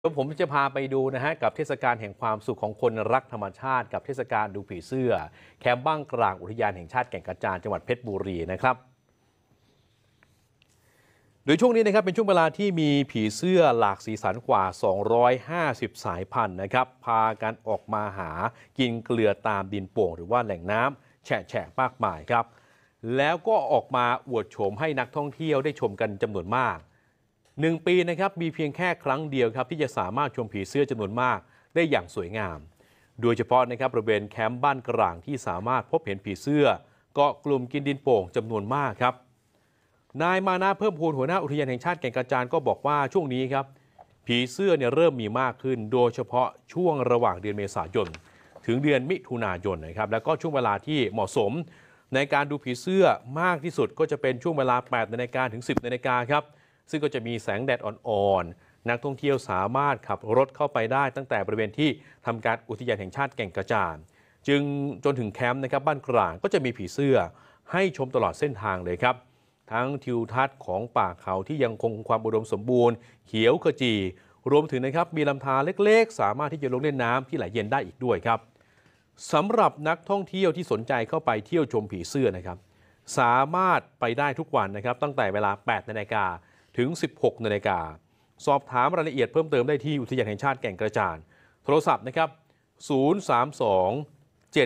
แล้วผมจะพาไปดูนะฮะกับเทศกาลแห่งความสุขของคนรักธรรมชาติกับเทศกาลดูผีเสื้อ แคมป์บ้างกลางอุทยานแห่งชาติแก่งกระจานจังหวัดเพชรบุรีนะครับ โดยช่วงนี้นะครับเป็นช่วงเวลาที่มีผีเสื้อหลากสีสันกว่า 250 สายพันธุ์นะครับ พากันออกมาหากินเกลือตามดินโป่งหรือว่าแหล่งน้ำแฉะแฉะมากมายครับแล้วก็ออกมาอวดโฉมให้นักท่องเที่ยวได้ชมกันจำนวนมาก1 ปีนะครับมีเพียงแค่ครั้งเดียวครับที่จะสามารถชมผีเสื้อจำนวนมากได้อย่างสวยงาม โดยเฉพาะนะครับบริเวณแคมป์บ้านกลางที่สามารถพบเห็นผีเสื้อเกาะกลุ่มกินดินโป่งจำนวนมากครับ นายมานาเพิ่มพูนหัวหน้าอุทยานแห่งชาติแก่งกระจานก็บอกว่าช่วงนี้ครับผีเสื้อเนี่ยเริ่มมีมากขึ้น โดยเฉพาะช่วงระหว่างเดือนเมษายนถึงเดือนมิถุนายนนะครับแล้วก็ช่วงเวลาที่เหมาะสมในการดูผีเสื้อมากที่สุดก็จะเป็นช่วงเวลา8นาฬิกาถึง 10นาฬิกาครับซึ่งก็จะมีแสงแดดอ่อนๆ นักท่องเที่ยวสามารถขับรถเข้าไปได้ตั้งแต่บริเวณที่ทำการอุทยานแห่งชาติแก่งกระจาน จึงจนถึงแคมป์นะครับบ้านกลางก็จะมีผีเสื้อ ให้ชมตลอดเส้นทางเลยครับ ทั้งทิวทัศน์ของป่าเขาที่ยังคงความอุดมสมบูรณ์เขียวขจี รวมถึงนะครับมีลำธารเล็กๆ สามารถที่จะลงเล่นน้ำที่ไหลเย็นได้อีกด้วยครับสำหรับนักท่องเที่ยวที่สนใจเข้าไปเที่ยวชมผีเสื้อนะครับ สามารถไปได้ทุกวันนะครับ ตั้งแต่เวลา 8 นาฬิกาถึง 16 นาฬิกา สอบถามรายละเอียดเพิ่มเติมได้ที่อุทยานแห่งชาติแก่งกระจาน โทรศัพท์นะครับ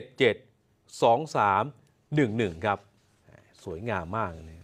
032 77 2311 ครับ สวยงามมากเลย